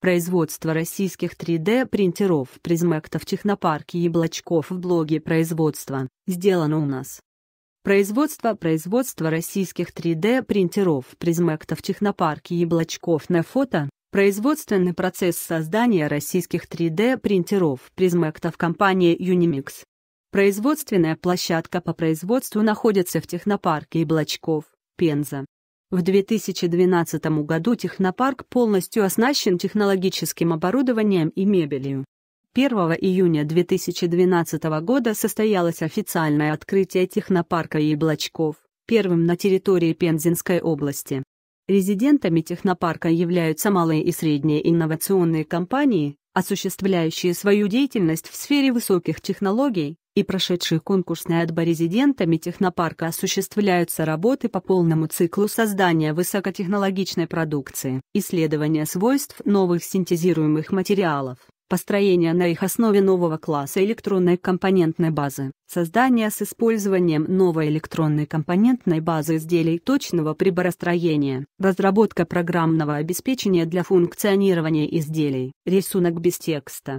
Производство российских 3D-принтеров, призмектов, технопарке и блочков в блоге производства, сделано у нас. Производство производства российских 3D-принтеров, призмектов, технопарке и блочков на фото. Производственный процесс создания российских 3D-принтеров, призмектов компании Unimix. Производственная площадка по производству находится в технопарке и блочков, Пенза. В 2012 году технопарк полностью оснащен технологическим оборудованием и мебелью. 1 июня 2012 года состоялось официальное открытие технопарка Яблочков, первым на территории Пензенской области. Резидентами технопарка являются малые и средние инновационные компании, осуществляющие свою деятельность в сфере высоких технологий, и прошедшие конкурсный отбор резидентами технопарка осуществляются работы по полному циклу создания высокотехнологичной продукции, исследования свойств новых синтезируемых материалов, построение на их основе нового класса электронной компонентной базы, создание с использованием новой электронной компонентной базы изделий точного приборостроения, разработка программного обеспечения для функционирования изделий, рисунок без текста,